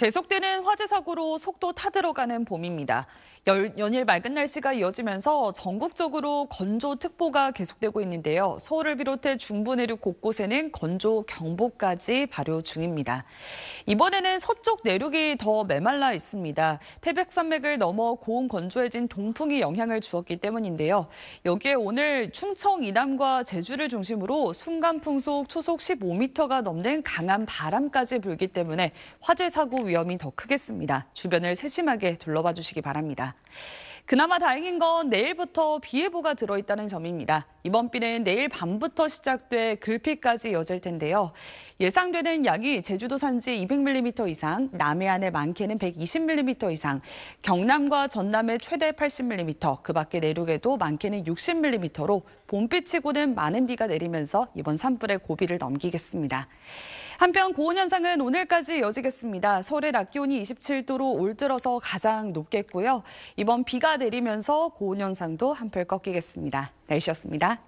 계속되는 화재 사고로 속도 타들어가는 봄입니다. 열, 연일 맑은 날씨가 이어지면서 전국적으로 건조특보가 계속되고 있는데요. 서울을 비롯해 중부 내륙 곳곳에는 건조경보까지 발효 중입니다. 이번에는 서쪽 내륙이 더 메말라 있습니다. 태백산맥을 넘어 고온 건조해진 동풍이 영향을 주었기 때문인데요. 여기에 오늘 충청 이남과 제주를 중심으로 순간풍속 초속 15m가 넘는 강한 바람까지 불기 때문에 화재 사고 위험이 더 크겠습니다. 주변을 세심하게 둘러봐 주시기 바랍니다. 그나마 다행인 건 내일부터 비 예보가 들어있다는 점입니다. 이번 비는 내일 밤부터 시작돼 글피까지 이어질 텐데요. 예상되는 양이 제주도 산지 200mm 이상, 남해안에 많게는 120mm 이상, 경남과 전남에 최대 80mm, 그 밖에 내륙에도 많게는 60mm로 봄비치고는 많은 비가 내리면서 이번 산불의 고비를 넘기겠습니다. 한편 고온 현상은 오늘까지 이어지겠습니다. 서울의 낮 기온이 27도로 올 들어서 가장 높겠고요. 이번 비가 인사드리면서 고온 현상도 한풀 꺾이겠습니다. 날씨였습니다.